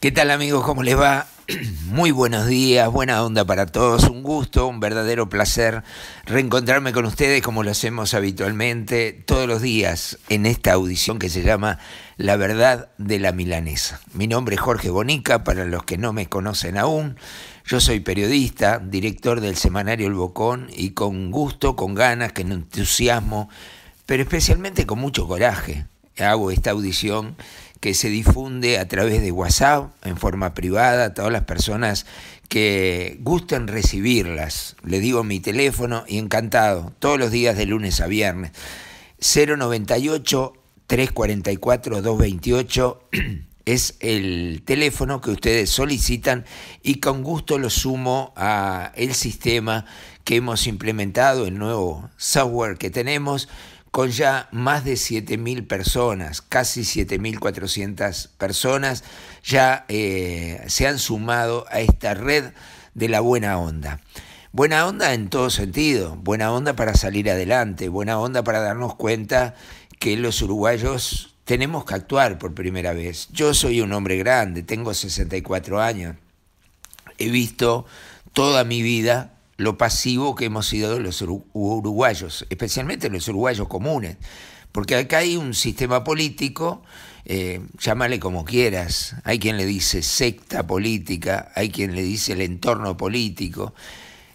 ¿Qué tal amigos? ¿Cómo les va? Muy buenos días, buena onda para todos, un gusto, un verdadero placer reencontrarme con ustedes como lo hacemos habitualmente todos los días en esta audición que se llama La verdad de la milanesa. Mi nombre es Jorge Bonica, para los que no me conocen aún, yo soy periodista, director del semanario El Bocón y con gusto, con ganas, con entusiasmo, pero especialmente con mucho coraje hago esta audición que se difunde a través de WhatsApp en forma privada a todas las personas que gusten recibirlas. Le digo mi teléfono y encantado, todos los días de lunes a viernes. 098 344 228 es el teléfono que ustedes solicitan y con gusto lo sumo a el sistema que hemos implementado, el nuevo software que tenemos con ya más de 7.000 personas, casi 7.400 personas, ya eh, se han sumado a esta red de la buena onda. Buena onda en todo sentido, buena onda para salir adelante, buena onda para darnos cuenta que los uruguayos tenemos que actuar por primera vez. Yo soy un hombre grande, tengo 64 años, he visto toda mi vida lo pasivo que hemos sido los uruguayos, especialmente los uruguayos comunes, porque acá hay un sistema político, eh, llámale como quieras, hay quien le dice secta política, hay quien le dice el entorno político,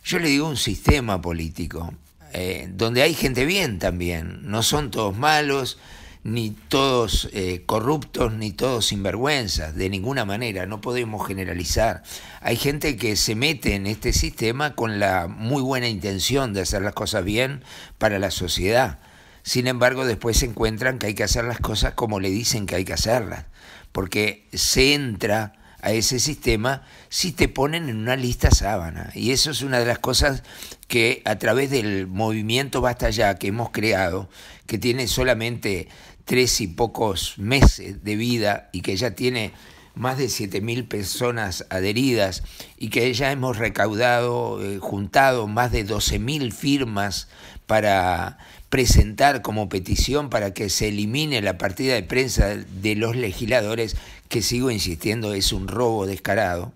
yo le digo un sistema político, eh, donde hay gente bien también, no son todos malos, ni todos eh, corruptos, ni todos sinvergüenzas, de ninguna manera, no podemos generalizar. Hay gente que se mete en este sistema con la muy buena intención de hacer las cosas bien para la sociedad. Sin embargo, después se encuentran que hay que hacer las cosas como le dicen que hay que hacerlas, porque se entra a ese sistema si te ponen en una lista sábana. Y eso es una de las cosas que a través del movimiento Basta Ya que hemos creado, que tiene solamente tres y pocos meses de vida y que ya tiene más de mil personas adheridas y que ya hemos recaudado, eh, juntado más de 12.000 firmas para presentar como petición para que se elimine la partida de prensa de los legisladores, que sigo insistiendo es un robo descarado,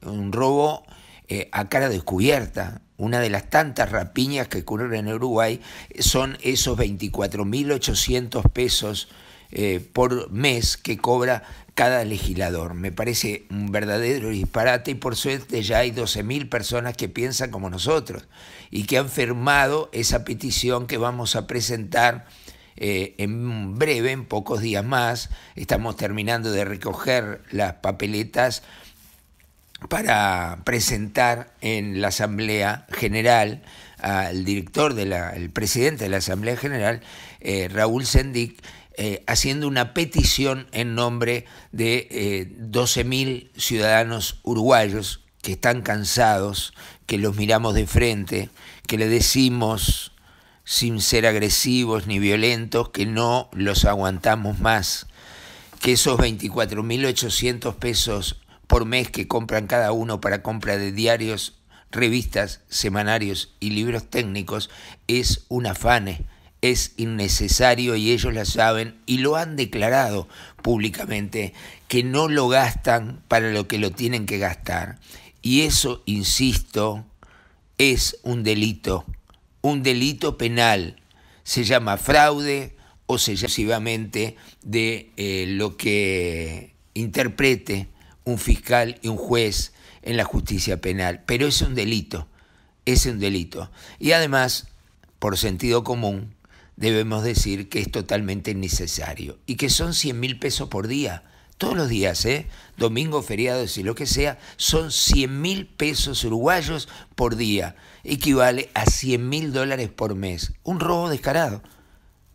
un robo eh, a cara descubierta. Una de las tantas rapiñas que ocurren en Uruguay eh, son esos 24.800 pesos eh, por mes que cobra cada legislador. Me parece un verdadero disparate y por suerte ya hay 12.000 personas que piensan como nosotros y que han firmado esa petición que vamos a presentar en breve, en pocos días más. Estamos terminando de recoger las papeletas para presentar en la Asamblea General al director, de el presidente de la Asamblea General, eh, Raúl Sendic, eh, haciendo una petición en nombre de 12.000 eh, ciudadanos uruguayos que están cansados, que los miramos de frente, que le decimos sin ser agresivos ni violentos que no los aguantamos más, que esos 24.800 pesos por mes que compran cada uno para compra de diarios, revistas, semanarios y libros técnicos es un afán, es innecesario y ellos la saben y lo han declarado públicamente, que no lo gastan para lo que lo tienen que gastar. Y eso, insisto, es un delito, un delito penal. Se llama fraude o se llama de eh, lo que interprete un fiscal y un juez en la justicia penal, pero es un delito, es un delito. Y además, por sentido común, debemos decir que es totalmente necesario y que son 100 mil pesos por día. Todos los días, ¿eh? domingo, feriados y lo que sea, son 100 mil pesos uruguayos por día. Equivale a 100 mil dólares por mes. Un robo descarado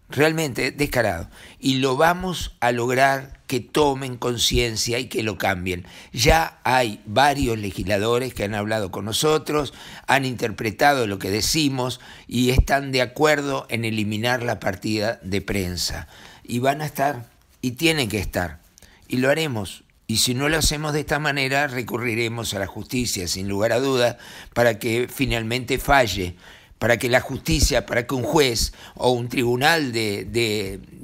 realmente descarado. Y lo vamos a lograr que tomen conciencia y que lo cambien. Ya hay varios legisladores que han hablado con nosotros, han interpretado lo que decimos y están de acuerdo en eliminar la partida de prensa. Y van a estar, y tienen que estar. Y lo haremos. Y si no lo hacemos de esta manera, recurriremos a la justicia, sin lugar a duda, para que finalmente falle para que la justicia, para que un juez o un tribunal de,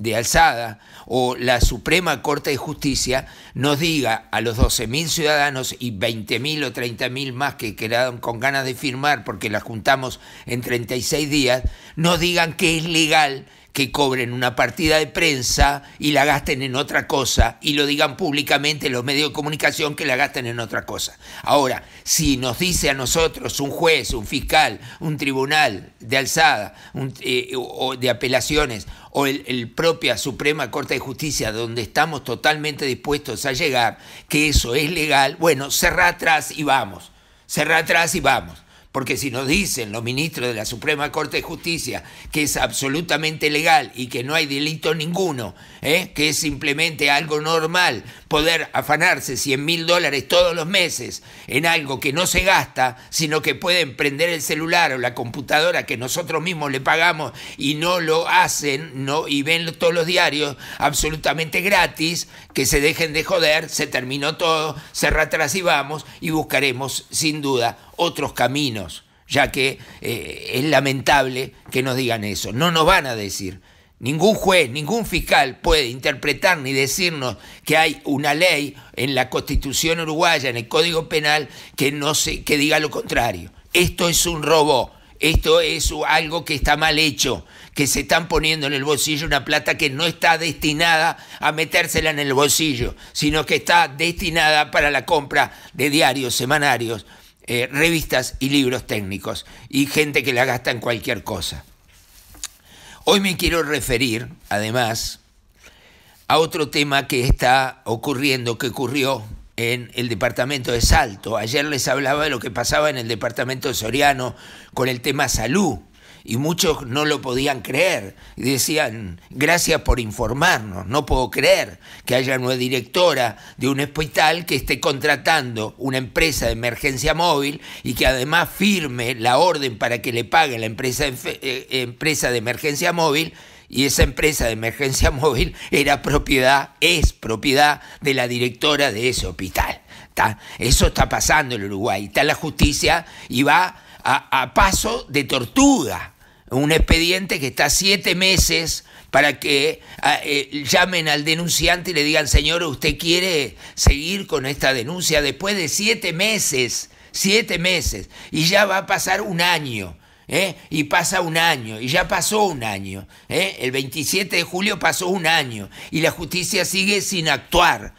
de, alzada o la Suprema Corte de Justicia nos diga a los 12.000 ciudadanos y 20.000 o 30.000 más que quedaron con ganas de firmar porque las juntamos en 36 días, nos digan que es legal que cobren una partida de prensa y la gasten en otra cosa y lo digan públicamente los medios de comunicación que la gasten en otra cosa. Ahora, si nos dice a nosotros un juez, un fiscal, un tribunal de alzada eh, o de apelaciones o el, el, propia Suprema Corte de Justicia, donde estamos totalmente dispuestos a llegar, que eso es legal, bueno, cerrá atrás y vamos, cerrá atrás y vamos. Porque si nos dicen los ministros de la Suprema Corte de Justicia que es absolutamente legal y que no hay delito ninguno, ¿eh? que es simplemente algo normal, poder afanarse 100 mil dólares todos los meses en algo que no se gasta, sino que pueden prender el celular o la computadora que nosotros mismos le pagamos y no lo hacen no, y ven todos los diarios absolutamente gratis, que se dejen de joder, se terminó todo, se atrás y vamos y buscaremos sin duda otros caminos ya que eh, es lamentable que nos digan eso. No nos van a decir, Ningún juez, ningún fiscal puede interpretar ni decirnos que hay una ley en la Constitución uruguaya, en el Código Penal, que, no se, que diga lo contrario. Esto es un robo, esto es algo que está mal hecho, que se están poniendo en el bolsillo una plata que no está destinada a metérsela en el bolsillo, sino que está destinada para la compra de diarios, semanarios, eh, revistas y libros técnicos, y gente que la gasta en cualquier cosa. Hoy me quiero referir, además, a otro tema que está ocurriendo, que ocurrió en el departamento de Salto. Ayer les hablaba de lo que pasaba en el departamento de soriano con el tema salud y muchos no lo podían creer. Y decían, gracias por informarnos, no puedo creer que haya una directora de un hospital que esté contratando una empresa de emergencia móvil y que además firme la orden para que le pague la empresa, eh, eh, empresa de emergencia móvil y esa empresa de emergencia móvil era propiedad, es propiedad de la directora de ese hospital. Eso está pasando en Uruguay. Está la justicia y va a, paso de tortuga, un expediente que está siete meses para que ah, eh, llamen al denunciante y le digan, señor, ¿usted quiere seguir con esta denuncia después de siete meses? Siete meses. Y ya va a pasar un año. ¿eh? Y pasa un año. Y ya pasó un año. ¿eh? El 27 de julio pasó un año. Y la justicia sigue sin actuar.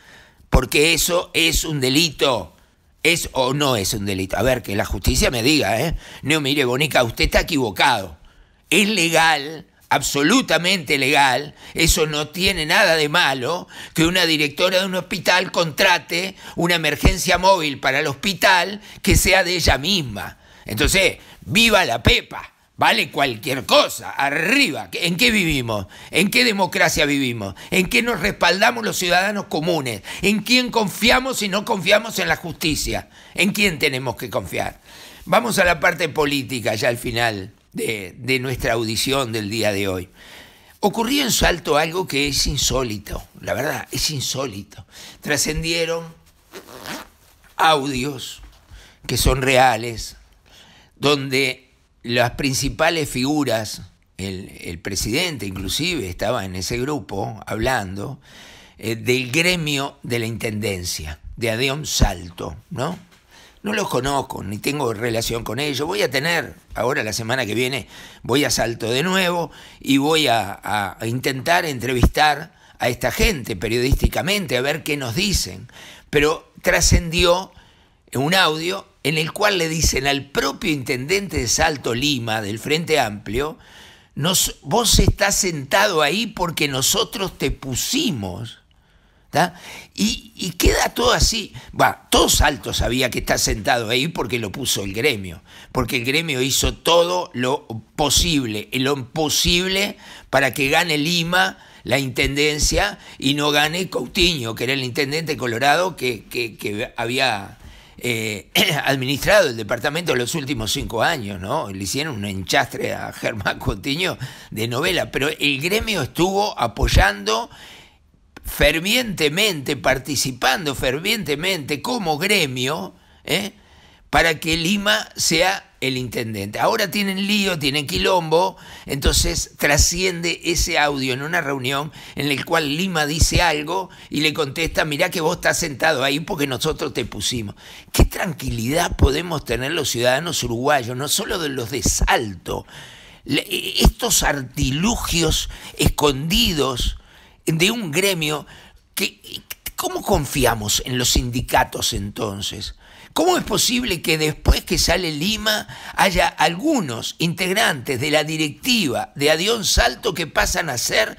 Porque eso es un delito. ¿Es o no es un delito? A ver, que la justicia me diga, ¿eh? No, mire, Bonica, usted está equivocado. Es legal, absolutamente legal, eso no tiene nada de malo, que una directora de un hospital contrate una emergencia móvil para el hospital que sea de ella misma. Entonces, viva la Pepa. Vale cualquier cosa, arriba. ¿En qué vivimos? ¿En qué democracia vivimos? ¿En qué nos respaldamos los ciudadanos comunes? ¿En quién confiamos y no confiamos en la justicia? ¿En quién tenemos que confiar? Vamos a la parte política ya al final de, nuestra audición del día de hoy. Ocurrió en Salto algo que es insólito, la verdad, es insólito. Trascendieron audios que son reales, donde las principales figuras, el, presidente inclusive estaba en ese grupo hablando, eh, del gremio de la Intendencia, de Adión Salto, ¿no? No los conozco, ni tengo relación con ellos. Voy a tener, ahora la semana que viene, voy a Salto de nuevo y voy a intentar entrevistar a esta gente periodísticamente, a ver qué nos dicen. Pero trascendió un audio en el cual le dicen al propio intendente de Salto Lima, del Frente Amplio, vos estás sentado ahí porque nosotros te pusimos. Y, queda todo así. Va, todo Salto sabía que está sentado ahí porque lo puso el gremio, porque el gremio hizo todo lo posible, lo imposible para que gane Lima la intendencia y no gane Coutinho, que era el intendente Colorado que había eh, administrado el departamento los últimos cinco años, ¿no? Le hicieron un enchastre a Germán Cotiño de novela, pero el gremio estuvo apoyando fervientemente, participando fervientemente como gremio, ¿eh? para que Lima sea el intendente. Ahora tienen lío, tienen quilombo, entonces trasciende ese audio en una reunión en el cual Lima dice algo y le contesta, mirá que vos estás sentado ahí porque nosotros te pusimos. ¿Qué tranquilidad podemos tener los ciudadanos uruguayos, no solo de los de Salto? E, e, estos artilugios escondidos de un gremio ¿Cómo confiamos en los sindicatos entonces? ¿Cómo es posible que después que sale Lima haya algunos integrantes de la directiva de Adión Salto que pasan a ser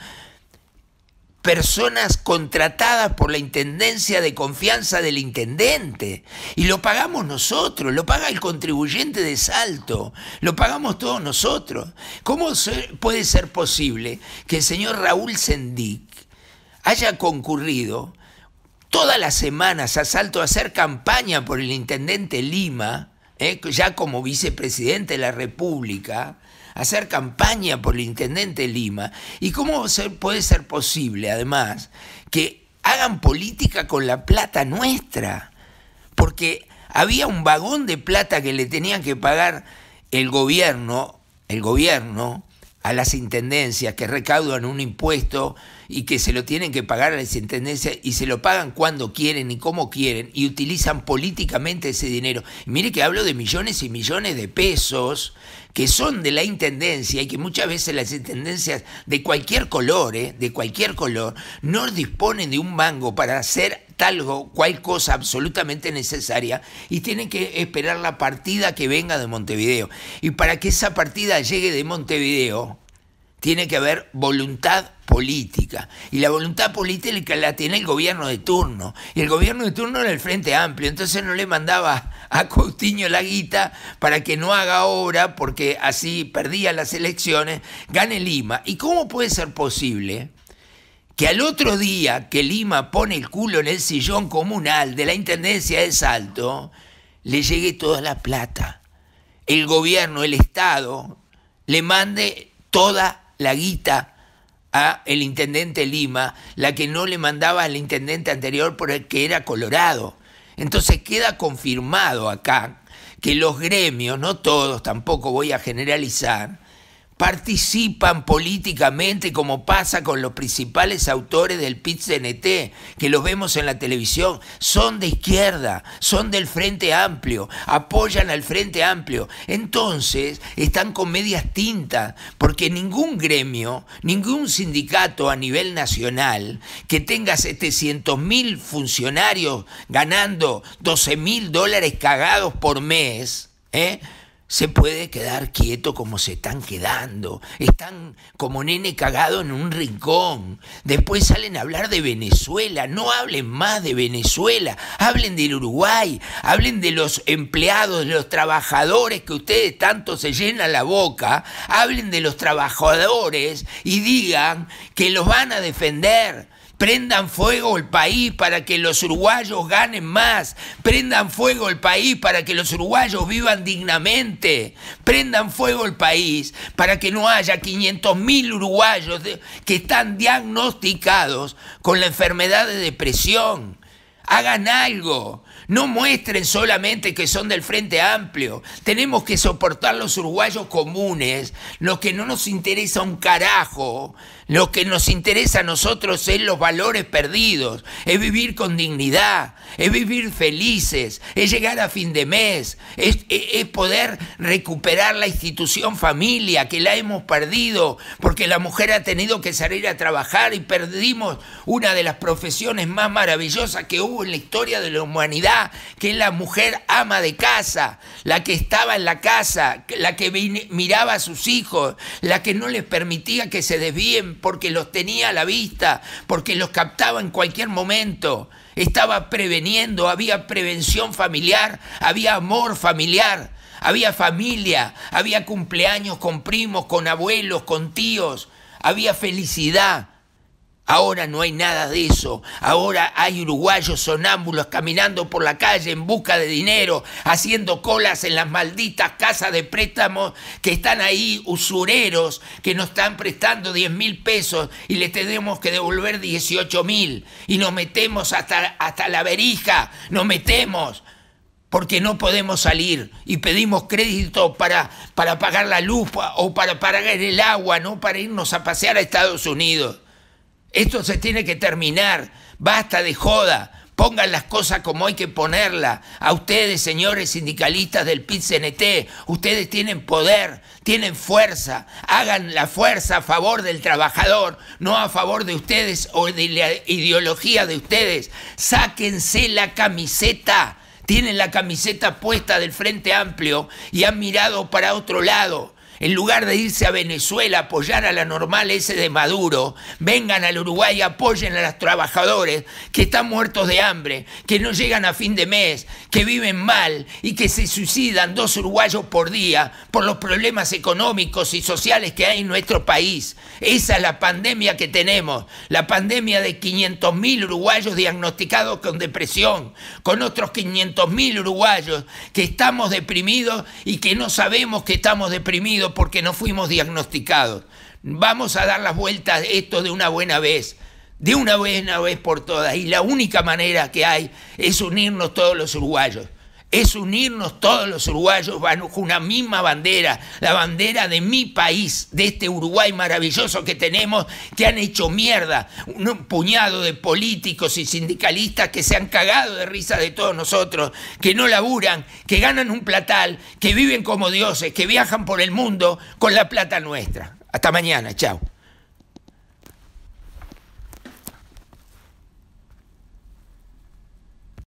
personas contratadas por la Intendencia de Confianza del Intendente. Y lo pagamos nosotros, lo paga el contribuyente de Salto, lo pagamos todos nosotros. ¿Cómo puede ser posible que el señor Raúl Sendic haya concurrido todas las semanas a a hacer campaña por el intendente Lima, eh, ya como vicepresidente de la República, hacer campaña por el intendente Lima. ¿Y cómo puede ser posible, además, que hagan política con la plata nuestra? Porque había un vagón de plata que le tenían que pagar el gobierno, el gobierno, a las intendencias que recaudan un impuesto y que se lo tienen que pagar a las intendencias y se lo pagan cuando quieren y como quieren y utilizan políticamente ese dinero. mire que hablo de millones y millones de pesos que son de la intendencia y que muchas veces las intendencias de cualquier color, ¿eh? de cualquier color, no disponen de un mango para hacer algo, cual cosa absolutamente necesaria y tiene que esperar la partida que venga de Montevideo. Y para que esa partida llegue de Montevideo, tiene que haber voluntad política. Y la voluntad política la tiene el gobierno de turno. Y el gobierno de turno era el Frente Amplio. Entonces no le mandaba a Costiño la guita para que no haga obra porque así perdía las elecciones, gane Lima. ¿Y cómo puede ser posible? que al otro día que Lima pone el culo en el sillón comunal de la Intendencia de Salto, le llegue toda la plata. El gobierno, el Estado, le mande toda la guita a el intendente Lima, la que no le mandaba al intendente anterior porque era Colorado. Entonces queda confirmado acá que los gremios, no todos, tampoco voy a generalizar, participan políticamente como pasa con los principales autores del PIT CNT, que los vemos en la televisión, son de izquierda, son del Frente Amplio, apoyan al Frente Amplio. Entonces están con medias tintas, porque ningún gremio, ningún sindicato a nivel nacional que tenga 700 mil funcionarios ganando 12 mil dólares cagados por mes, ¿eh? se puede quedar quieto como se están quedando. Están como nene cagado en un rincón. Después salen a hablar de Venezuela. No hablen más de Venezuela. Hablen del Uruguay. Hablen de los empleados, de los trabajadores que ustedes tanto se llenan la boca. Hablen de los trabajadores y digan que los van a defender Prendan fuego el país para que los uruguayos ganen más. Prendan fuego el país para que los uruguayos vivan dignamente. Prendan fuego el país para que no haya 500.000 uruguayos que están diagnosticados con la enfermedad de depresión. Hagan algo. No muestren solamente que son del Frente Amplio. Tenemos que soportar los uruguayos comunes, lo que no nos interesa un carajo. Lo que nos interesa a nosotros es los valores perdidos, es vivir con dignidad, es vivir felices, es llegar a fin de mes, es poder recuperar la institución familia que la hemos perdido porque la mujer ha tenido que salir a trabajar y perdimos una de las profesiones más maravillosas que hubo en la historia de la humanidad que es la mujer ama de casa, la que estaba en la casa, la que miraba a sus hijos, la que no les permitía que se desvíen porque los tenía a la vista, porque los captaba en cualquier momento. Estaba preveniendo, había prevención familiar, había amor familiar, había familia, había cumpleaños con primos, con abuelos, con tíos, había felicidad Ahora no hay nada de eso. Ahora hay uruguayos sonámbulos caminando por la calle en busca de dinero, haciendo colas en las malditas casas de préstamos que están ahí, usureros, que nos están prestando 10 mil pesos y les tenemos que devolver 18 mil. Y nos metemos hasta, hasta la verija, nos metemos porque no podemos salir y pedimos crédito para, para pagar la luz o para pagar el agua, no para irnos a pasear a Estados Unidos. Esto se tiene que terminar. Basta de joda. Pongan las cosas como hay que ponerlas. A ustedes, señores sindicalistas del PIT-CNT, ustedes tienen poder, tienen fuerza. Hagan la fuerza a favor del trabajador, no a favor de ustedes o de la ideología de ustedes. Sáquense la camiseta. Tienen la camiseta puesta del Frente Amplio y han mirado para otro lado en lugar de irse a Venezuela a apoyar a la normal ese de Maduro, vengan al Uruguay y apoyen a los trabajadores que están muertos de hambre, que no llegan a fin de mes, que viven mal y que se suicidan dos uruguayos por día por los problemas económicos y sociales que hay en nuestro país. Esa es la pandemia que tenemos, la pandemia de 500.000 uruguayos diagnosticados con depresión, con otros 500.000 uruguayos que estamos deprimidos y que no sabemos que estamos deprimidos porque no fuimos diagnosticados. Vamos a dar las vueltas esto de una buena vez, de una buena vez por todas. Y la única manera que hay es unirnos todos los uruguayos es unirnos todos los uruguayos bajo una misma bandera, la bandera de mi país, de este Uruguay maravilloso que tenemos, que han hecho mierda, un puñado de políticos y sindicalistas que se han cagado de risa de todos nosotros, que no laburan, que ganan un platal, que viven como dioses, que viajan por el mundo con la plata nuestra. Hasta mañana, chao.